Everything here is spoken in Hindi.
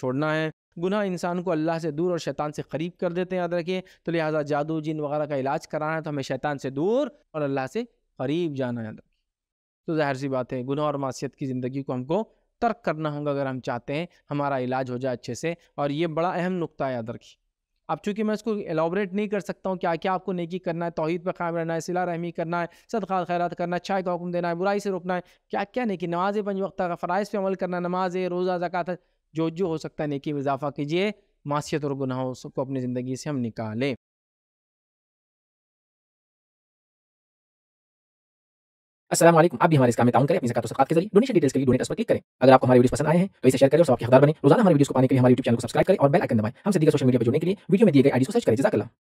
छोड़ना है गुना इंसान को अल्लाह से दूर और शैतान से करीब कर देते हैं याद रखिए तो लिहाजा जादू जिन वगैरह का इलाज कराना है तो हमें शैतान से दूर और अल्लाह से करीब जाना याद रखिए तो ज़ाहिर सी बात है गुना और मासीत की ज़िंदगी को हमको तर्क करना होगा अगर हम चाहते हैं हमारा इलाज हो जाए अच्छे से और ये बड़ा अहम नुकता है याद रखिए अब चूँकि मैं इसको एलाबरेट नहीं कर सकता हूँ क्या क्या आपको नेकी करना है तोहहीद पर कायम रहना है सिला रहमी करना है सदखा खैरत करना है अच्छाई का हुक्म देना है बुराई से रोकना है क्या क्या कि नमाज पंज वक्त का फ़राइज़ पर अमल करना नमाज रोज़ा जक़ात जो जो हो सकता है नेकी में इजाफा कीजिए मासीत और गुनाहों को अपनी ज़िंदगी से हम निकालें असलम आप भी हमारे इस काम में काम करें अपनी जकात सकात के जरिए डोनेशन डिटेल्स के लिए डोनेट पर क्लिक करें अगर आपको हमारी वीडियो पसंद आए हैं तो इसे शेयर करें और आपके हदार बने रोजाना हमारी वीडियो को पाने के लिए हमारे यूट्यूब चैनल को सब्सक्राइब करें और बेल आइकन दबाएं हम सीधे सोशल मीडिया पर जुड़ने के लिए वीडियो में दिए गए आईडी को सर्च करें जजाकला